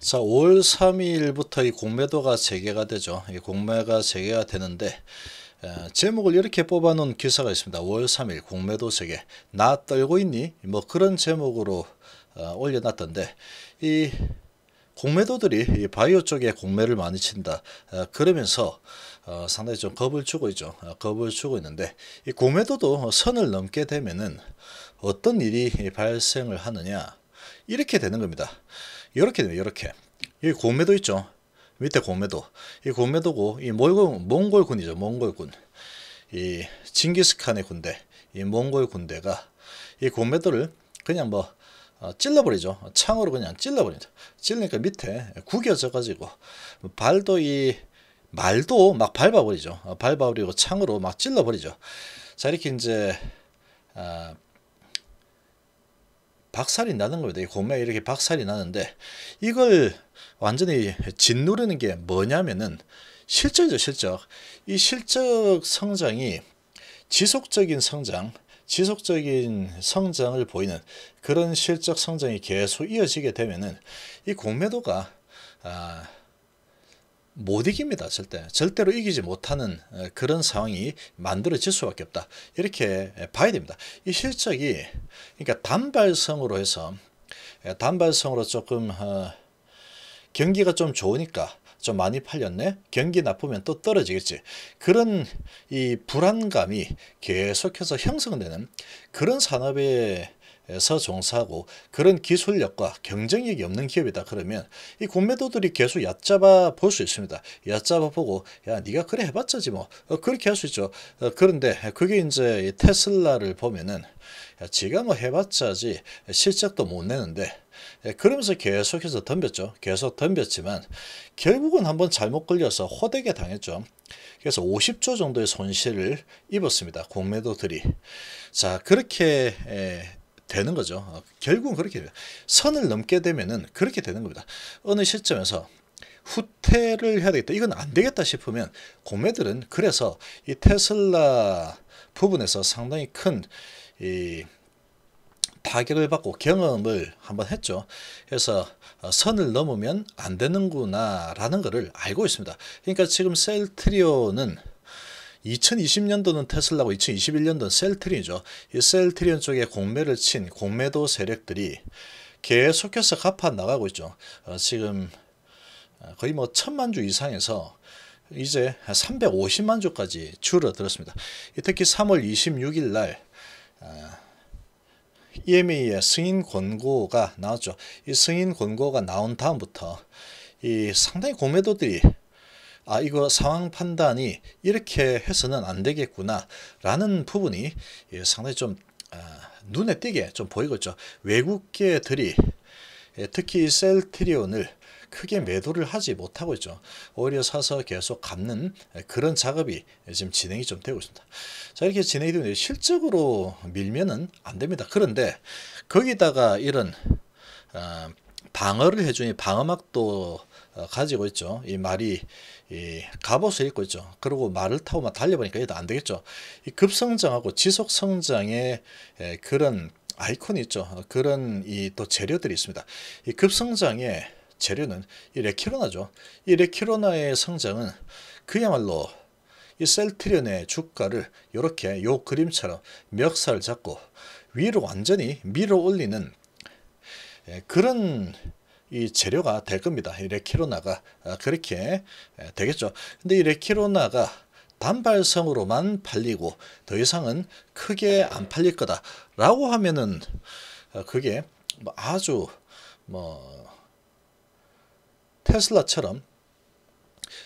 자, 5월 3일부터 이 공매도가 재개가 되죠. 이 공매가 재개가 되는데 에, 제목을 이렇게 뽑아놓은 기사가 있습니다. 5월 3일 공매도 재개. 나 떨고 있니? 뭐 그런 제목으로 어, 올려놨던데 이 공매도들이 이 바이오 쪽에 공매를 많이 친다. 어, 그러면서 어, 상당히 좀 겁을 주고 있죠. 어, 겁을 주고 있는데 이 공매도도 선을 넘게 되면은 어떤 일이 발생을 하느냐? 이렇게 되는 겁니다. 이렇게 되요 이렇게. 여기 공매도 있죠. 밑에 공매도. 이 공매도고 이 몽골, 몽골군이죠. 몽골군. 이 징기스칸의 군대, 이 몽골 군대가 이 공매도를 그냥 뭐 어, 찔러버리죠. 창으로 그냥 찔러버립니다. 찔러니까 밑에 구겨져가지고 발도 이 말도 막 밟아버리죠. 어, 밟아버리고 창으로 막 찔러버리죠. 자 이렇게 이제 아, 박살이 나는 겁니다. 이 고매 이렇게 박살이 나는데 이걸 완전히 짓누르는 게 뭐냐면은 실적이죠, 실적. 이 실적 성장이 지속적인 성장, 지속적인 성장을 보이는 그런 실적 성장이 계속 이어지게 되면은 이 공매도가 아, 못 이깁니다. 절대. 절대로 이기지 못하는 어, 그런 상황이 만들어질 수밖에 없다. 이렇게 봐야 됩니다. 이 실적이 그러니까 단발성으로 해서 단발성으로 조금 어, 경기가 좀 좋으니까 좀 많이 팔렸네. 경기 나쁘면 또 떨어지겠지. 그런 이 불안감이 계속해서 형성되는 그런 산업의 에서 종사하고 그런 기술력과 경쟁력이 없는 기업이다 그러면 이 공매도들이 계속 얕잡아 볼 수 있습니다. 얕잡아 보고 야니가 그래 해봤자지 뭐 어, 그렇게 할 수 있죠. 어, 그런데 그게 이제 테슬라를 보면은 야, 지가 뭐 해봤자지 실적도 못 내는데 예, 그러면서 계속해서 덤볐죠. 계속 덤볐지만 결국은 한번 잘못 걸려서 호되게 당했죠. 그래서 50조 정도의 손실을 입었습니다. 공매도들이. 자 그렇게 에, 예, 되는 거죠. 어, 결국은 그렇게 돼요. 선을 넘게 되면은 그렇게 되는 겁니다. 어느 시점에서 후퇴를 해야 되겠다. 이건 안 되겠다 싶으면 공매들은 그래서 이 테슬라 부분에서 상당히 큰 이 타격을 받고 경험을 한번 했죠. 그래서 어, 선을 넘으면 안 되는구나라는 것을 알고 있습니다. 그러니까 지금 셀트리온은 2020년도는 테슬라고 2021년도는 셀트리죠이 셀트리온 쪽에 공매를 친 공매도 세력들이 계속해서 갚아 나가고 있죠. 어, 지금 어, 거의 뭐 천만 주 이상에서 이제 350만 주까지 줄어들었습니다. 특히 3월 26일 날 어, EMA의 승인 권고가 나왔죠. 이 승인 권고가 나온 다음부터 이 상당히 공매도들이 아 이거 상황 판단이 이렇게 해서는 안 되겠구나 라는 부분이 예, 상당히 좀 아, 눈에 띄게 좀 보이겠죠. 외국계들이 예, 특히 셀트리온을 크게 매도를 하지 못하고 있죠. 오히려 사서 계속 갚는 예, 그런 작업이 지금 진행이 좀 되고 있습니다. 자 이렇게 진행이 되는 실적으로 밀면은 안 됩니다. 그런데 거기다가 이런 아, 방어를 해주니 방어막도 어, 가지고 있죠. 이 말이 이 갑옷을 입고 있죠. 그리고 말을 타고만 달려보니까 얘도 안 되겠죠. 이 급성장하고 지속성장의 그런 아이콘이 있죠. 어, 그런 이 또 재료들이 있습니다. 이 급성장의 재료는 이 레키로나죠. 이 레키로나의 성장은 그야말로 이 셀트리온의 주가를 이렇게 요 그림처럼 멱살 잡고 위로 완전히 밀어 올리는 그런 이 재료가 될 겁니다. 이 레키로나가 아, 그렇게 되겠죠. 근데 이 레키로나가 단발성으로만 팔리고 더 이상은 크게 안 팔릴 거다라고 하면은 아, 그게 뭐 아주 뭐 테슬라처럼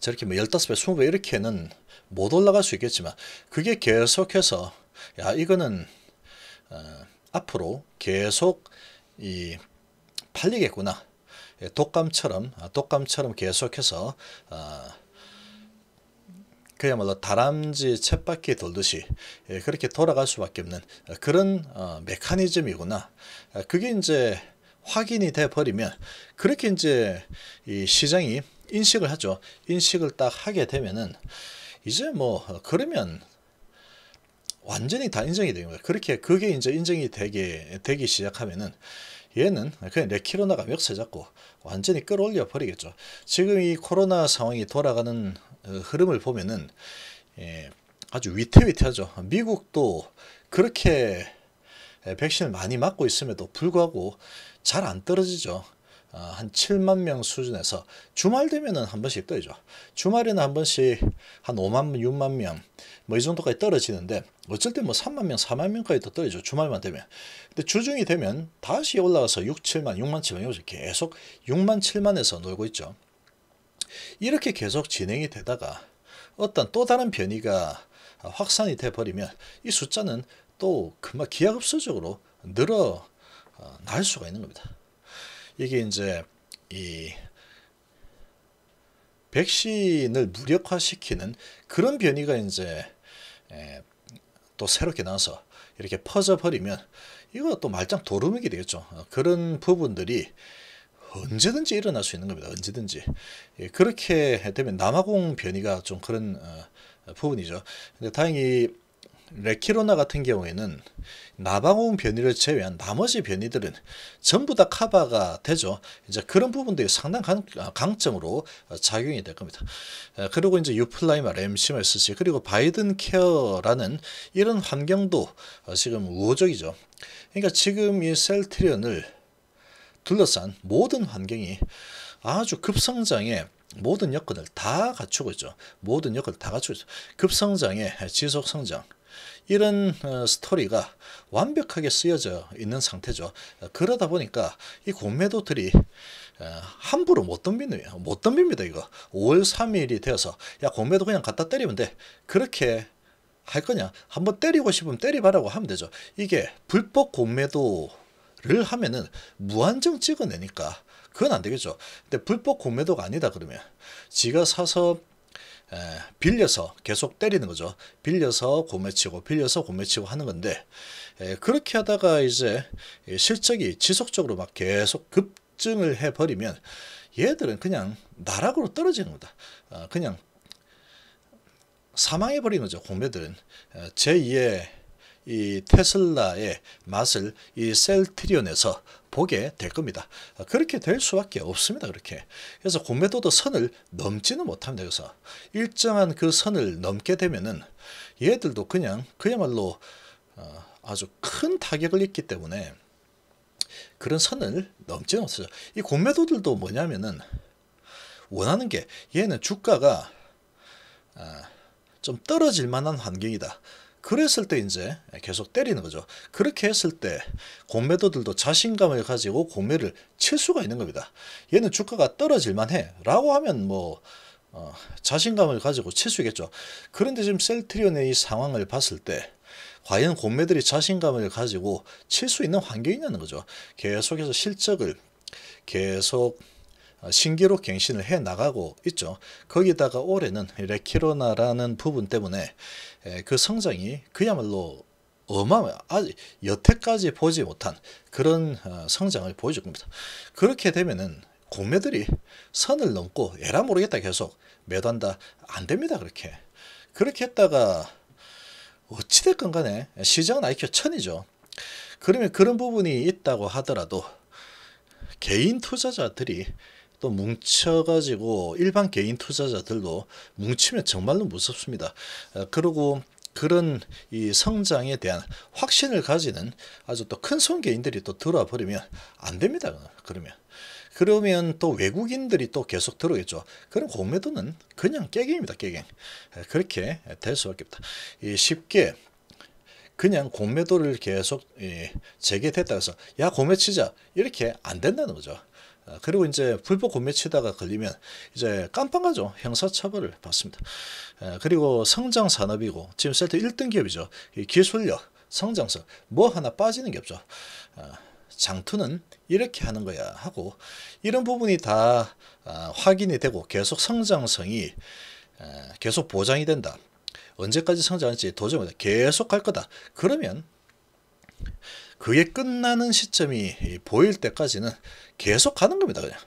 저렇게 뭐 15배, 20배 이렇게는 못 올라갈 수 있겠지만 그게 계속해서 야 이거는 어, 앞으로 계속 이 팔리겠구나 예, 독감처럼 아, 독감처럼 계속해서 아, 그야말로 다람쥐 쳇바퀴 돌듯이 예, 그렇게 돌아갈 수밖에 없는 어, 그런 어, 메커니즘이구나. 아, 그게 이제 확인이 돼 버리면 그렇게 이제 이 시장이 인식을 하죠. 인식을 딱 하게 되면은 이제 뭐 어, 그러면 완전히 다 인정이 되는 거예요. 그렇게 그게 이제 인정이 되게 되기 시작하면은 얘는 그냥 레키로나 가격 세잡고 완전히 끌어올려 버리겠죠. 지금 이 코로나 상황이 돌아가는 어, 흐름을 보면은 예, 아주 위태위태하죠. 미국도 그렇게 백신을 많이 맞고 있음에도 불구하고 잘 안 떨어지죠. 아, 한 7만 명 수준에서 주말 되면은 한 번씩 떨죠. 주말에는 한 번씩 한 5만 명, 6만 명 뭐 이 정도까지 떨어지는데 어쩔 때 뭐 3만 명, 4만 명까지 더 떨어져 주말만 되면. 근데 주중이 되면 다시 올라가서 6, 7만, 6만, 7만 이렇 계속 6만, 7만에서 놀고 있죠. 이렇게 계속 진행이 되다가 어떤 또 다른 변이가 확산이 돼 버리면 이 숫자는 또 금방 기하급수적으로 늘어날 수가 있는 겁니다. 이게 이제 이 백신을 무력화시키는 그런 변이가 이제 또 새롭게 나서 이렇게 퍼져버리면 이거 또 말짱 도루묵이 되겠죠. 어, 그런 부분들이 언제든지 일어날 수 있는 겁니다. 언제든지. 예, 그렇게 되면 남아공 변이가 좀 그런 어, 부분이죠. 근데 다행히 레키로나 같은 경우에는 나방온 변이를 제외한 나머지 변이들은 전부 다 커버가 되죠. 이제 그런 부분들이 상당한 강점으로 어, 작용이 될 겁니다. 그리고 이제 유플라이마, 램시말스시 그리고 바이든 케어라는 이런 환경도 어, 지금 우호적이죠. 그러니까 지금 이 셀트리온을 둘러싼 모든 환경이 아주 급성장에 모든 여건을 다 갖추고 있죠. 모든 여건을 다 갖추고 있죠. 급성장의 지속성장, 이런 어, 스토리가 완벽하게 쓰여져 있는 상태죠. 그러다 보니까 이 공매도들이 어, 함부로 못 덤비네요. 못 덤빕니다, 이거. 5월 3일이 되어서 야, 공매도 그냥 갖다 때리면 돼. 그렇게 할 거냐? 한번 때리고 싶으면 때리봐라고 하면 되죠. 이게 불법 공매도를 하면은 무한정 찍어내니까 그건 안 되겠죠. 근데 불법 공매도가 아니다 그러면 지가 사서 빌려서 계속 때리는 거죠. 빌려서 고매치고 빌려서 고매치고 하는 건데 그렇게 하다가 이제 실적이 지속적으로 막 계속 급증을 해버리면 얘들은 그냥 나락으로 떨어지는 겁니다. 어, 그냥 사망해버리 거죠. 공매들은 어, 제2의 이 테슬라의 맛을 이 셀트리온에서 보게 될 겁니다. 그렇게 될 수밖에 없습니다. 그렇게. 그래서 공매도도 선을 넘지는 못합니다. 그래서 일정한 그 선을 넘게 되면은 얘들도 그냥 그야말로 어, 아주 큰 타격을 입기 때문에 그런 선을 넘지는 못하죠. 이 공매도들도 뭐냐면은 원하는 게 얘는 주가가 아, 좀 떨어질 만한 환경이다. 그랬을 때 이제 계속 때리는 거죠. 그렇게 했을 때 공매도들도 자신감을 가지고 공매를 칠 수가 있는 겁니다. 얘는 주가가 떨어질만 해 라고 하면 뭐 어, 자신감을 가지고 칠 수 있겠죠. 그런데 지금 셀트리온의 이 상황을 봤을 때 과연 공매들이 자신감을 가지고 칠 수 있는 환경이냐는 거죠. 계속해서 실적을 계속 어, 신기록 갱신을 해 나가고 있죠. 거기다가 올해는 레키로나라는 부분 때문에 그 성장이 그야말로 어마어마 아직 여태까지 보지 못한 그런 어, 성장을 보여줄 겁니다. 그렇게 되면은 공매들이 선을 넘고 에라 모르겠다 계속 매도한다 안 됩니다 그렇게 그렇게 했다가 어찌됐건 간에 시장은 IQ 천이죠. 그러면 그런 부분이 있다고 하더라도 개인 투자자들이 또 뭉쳐가지고 일반 개인 투자자들도 뭉치면 정말로 무섭습니다. 어, 그리고 그런 이 성장에 대한 확신을 가지는 아주 또 큰손 개인들이 또 들어와 버리면 안 됩니다. 그러면. 그러면 또 외국인들이 또 계속 들어오겠죠. 그럼 공매도는 그냥 깨갱입니다. 깨갱. 어, 그렇게 될 수밖에 없다. 이 쉽게 그냥 공매도를 계속 재개됐다 해서 야 공매치자 이렇게 안 된다는 거죠. 아, 그리고 이제 불법 구매치다가 걸리면 이제 깜빵하죠. 형사처벌을 받습니다. 아, 그리고 성장 산업이고 지금 셀트 1등 기업이죠. 기술력, 성장성 뭐 하나 빠지는 게 없죠. 아, 장투는 이렇게 하는 거야 하고 이런 부분이 다 확인이 되고 계속 성장성이 계속 보장이 된다. 언제까지 성장할지 도저히 계속 할 거다. 그러면 그게 끝나는 시점이 보일 때까지는 계속 가는 겁니다. 그냥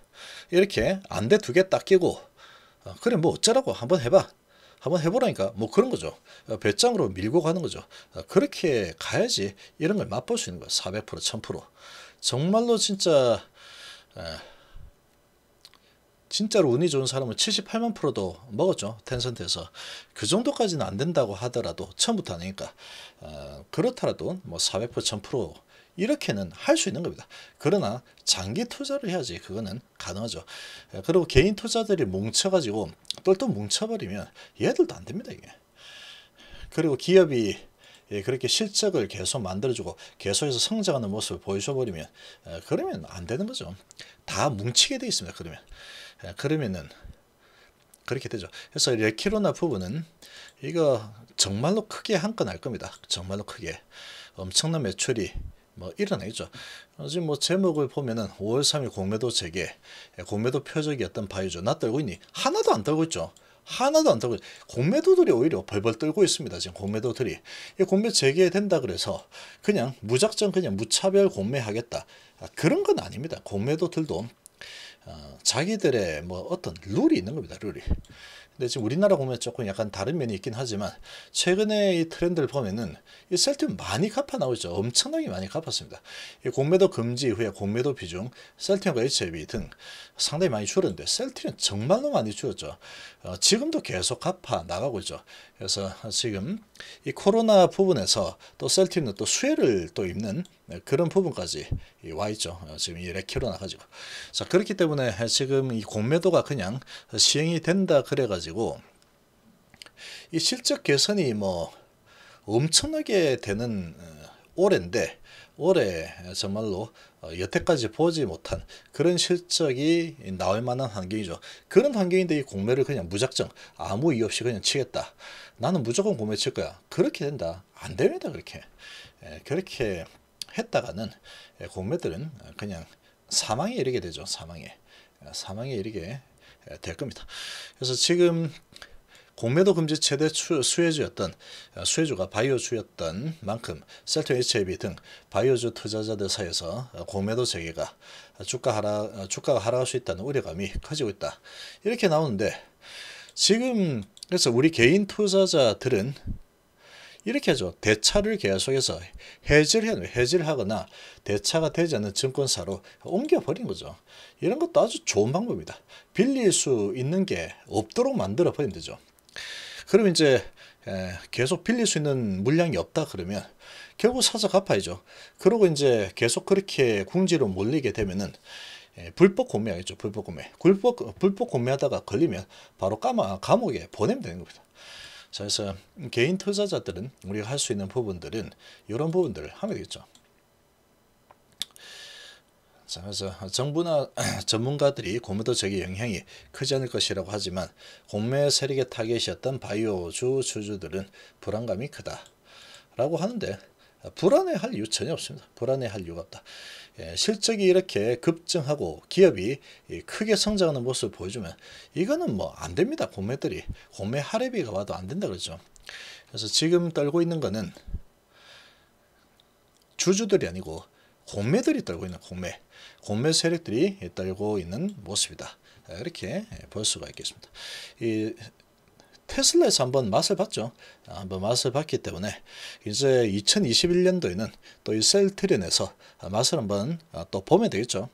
이렇게 안대 두개 딱 끼고 어, 그래 뭐 어쩌라고 한번 해봐. 한번 해보라니까 뭐 그런 거죠. 어, 배짱으로 밀고 가는 거죠. 어, 그렇게 가야지 이런 걸 맛볼 수 있는 거예요. 400% 1000% 정말로 진짜 에, 어, 진짜로 운이 좋은 사람은 78만 프로도 먹었죠. 텐센트에서. 그 정도까지는 안 된다고 하더라도 처음부터 아니니까 어, 그렇더라도 뭐400% 1000% 이렇게는 할 수 있는 겁니다. 그러나 장기 투자를 해야지 그거는 가능하죠. 예, 그리고 개인 투자들이 뭉쳐가지고 똘똘 뭉쳐버리면 얘들도 안 됩니다. 이게. 그리고 기업이 예, 그렇게 실적을 계속 만들어주고 계속해서 성장하는 모습을 보여줘버리면 어, 그러면 안 되는 거죠. 다 뭉치게 돼 있습니다. 그러면. 그러면은 예, 그렇게 되죠. 그래서 레키로나 부분은 이거 정말로 크게 한 건 할 겁니다. 정말로 크게 엄청난 매출이 뭐 일어나겠죠. 어, 지금 뭐 제목을 보면은 5월 3일 공매도 재개, 예, 공매도 표적이었던 바이오 나 떨고 있니? 하나도 안 떨고 있죠. 하나도 안 떨고 있죠. 공매도들이 오히려 벌벌 떨고 있습니다. 지금 공매도들이 이 공매 재개된다 그래서 그냥 무작정 그냥 무차별 공매하겠다 아, 그런 건 아닙니다. 공매도들도 어, 자기들의 뭐 어떤 룰이 있는 겁니다. 룰이. 근데 지금 우리나라 보면 조금 약간 다른 면이 있긴 하지만 최근에 이 트렌드를 보면은 이셀트리 많이 갚아 나오죠. 엄청나게 많이 갚았습니다. 이 공매도 금지 이후에 공매도 비중, 셀트리온과 HIB 등 상당히 많이 줄었는데 셀트리 정말로 많이 줄었죠. 어, 지금도 계속 갚아 나가고 있죠. 그래서 지금 이 코로나 부분에서 또셀트리은또 수혜를 또 입는 그런 부분까지 와 있죠. 어, 지금 이 레키로 나가지고. 자, 그렇기 때문에 지금 이 공매도가 그냥 시행이 된다 그래가지고 가지고 이 실적 개선이 뭐 엄청나게 되는 어, 올해인데 올해 정말로 어, 여태까지 보지 못한 그런 실적이 나올 만한 환경이죠. 그런 환경인데 이 공매를 그냥 무작정 아무 이유 없이 그냥 치겠다. 나는 무조건 공매 칠 거야. 그렇게 된다. 안 됩니다. 그렇게. 예, 그렇게 했다가는 예, 공매들은 그냥 사망에 이르게 되죠. 사망에. 예, 사망에 이르게 예, 될 겁니다. 그래서 지금 공매도 금지 최대 수혜주였던 어, 수혜주가 바이오주였던 만큼 셀트 HIB 등 바이오주 투자자들 사이에서 어, 공매도 재개가 주가 하락 어, 주가가 하락할 수 있다는 우려감이 커지고 있다. 이렇게 나오는데 지금 그래서 우리 개인 투자자들은 이렇게 해서 대차를 계속해서 해질해 해질하거나 대차가 되지 않는 증권사로 옮겨버린 거죠. 이런 것도 아주 좋은 방법입니다. 빌릴 수 있는 게 없도록 만들어 버린 거죠. 그럼 이제 계속 빌릴 수 있는 물량이 없다 그러면 결국 사서 갚아야죠. 그러고 이제 계속 그렇게 궁지로 몰리게 되면은 불법 구매하겠죠. 불법 구매. 불법, 불법 구매하다가 걸리면 바로 까마, 감옥에 보내면 되는 겁니다. 자, 그래서 개인 투자자들은 우리가 할 수 있는 부분들은 이런 부분들을 하면 되겠죠. 자, 그래서 정부나 전문가들이 공매도 적의 영향이 크지 않을 것이라고 하지만 공매 세력의 타겟이었던 바이오주 주주들은 불안감이 크다라고 하는데 불안해할 이유 전혀 없습니다. 불안해할 이유가 없다. 예, 실적이 이렇게 급증하고 기업이 크게 성장하는 모습을 보여주면 이거는 뭐 안 됩니다. 공매들이 공매 할애비가 와도 안 된다 그러죠. 그래서 지금 떨고 있는 거는 주주들이 아니고 공매들이 떨고 있는 공매 공매 세력들이 떨고 있는 모습이다. 이렇게 볼 수가 있겠습니다. 이 테슬라에서 한번 맛을 봤죠. 아, 한번 맛을 봤기 때문에 이제 2021년도에는 또 이 셀트리온에서 맛을 한번 아, 또 보면 되겠죠.